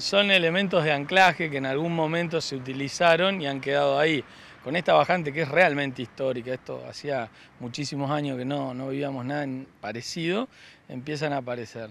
Son elementos de anclaje que en algún momento se utilizaron y han quedado ahí. Con esta bajante que es realmente histórica, esto hacía muchísimos años que no, no vivíamos nada parecido, empiezan a aparecer.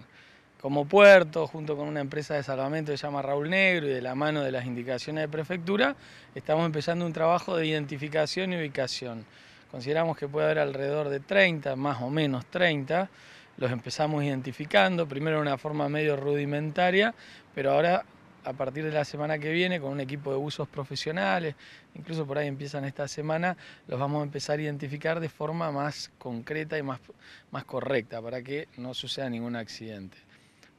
Como puerto, junto con una empresa de salvamento que se llama Raúl Negro y de la mano de las indicaciones de prefectura, estamos empezando un trabajo de identificación y ubicación. Consideramos que puede haber alrededor de 30, más o menos 30, los empezamos identificando, primero de una forma medio rudimentaria, pero ahora a partir de la semana que viene con un equipo de usos profesionales, incluso por ahí empiezan esta semana, los vamos a empezar a identificar de forma más concreta y más, más correcta para que no suceda ningún accidente.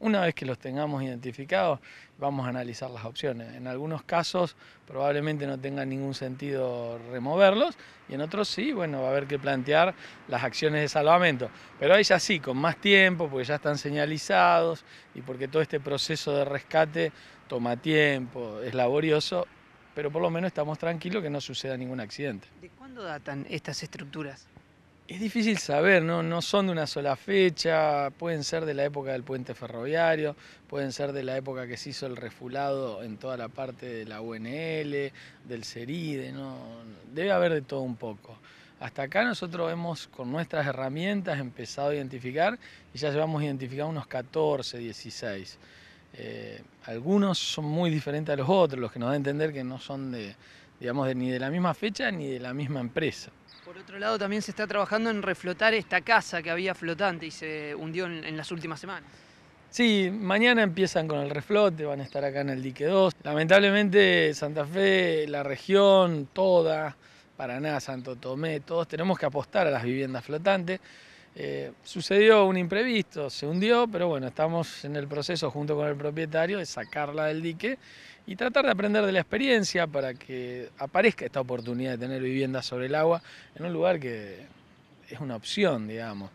Una vez que los tengamos identificados, vamos a analizar las opciones. En algunos casos probablemente no tenga ningún sentido removerlos y en otros sí, bueno, va a haber que plantear las acciones de salvamento. Pero ahí ya sí, con más tiempo, porque ya están señalizados y porque todo este proceso de rescate toma tiempo, es laborioso, pero por lo menos estamos tranquilos que no suceda ningún accidente. ¿De cuándo datan estas estructuras? Es difícil saber, ¿no? no son de una sola fecha, pueden ser de la época del puente ferroviario, pueden ser de la época que se hizo el refulado en toda la parte de la UNL, del CERIDE, ¿no? debe haber de todo un poco. Hasta acá nosotros hemos con nuestras herramientas empezado a identificar y ya llevamos identificado unos 14, 16. Eh, algunos son muy diferentes a los otros, los que nos da a entender que no son de, digamos, ni de la misma fecha ni de la misma empresa. Por otro lado, también se está trabajando en reflotar esta casa que había flotante y se hundió en, las últimas semanas. Sí, mañana empiezan con el reflote, van a estar acá en el dique 2. Lamentablemente Santa Fe, la región, toda, Paraná, Santo Tomé, todos tenemos que apostar a las viviendas flotantes. Eh, sucedió un imprevisto, se hundió, pero bueno, estamos en el proceso junto con el propietario de sacarla del dique y tratar de aprender de la experiencia para que aparezca esta oportunidad de tener vivienda sobre el agua en un lugar que es una opción, digamos,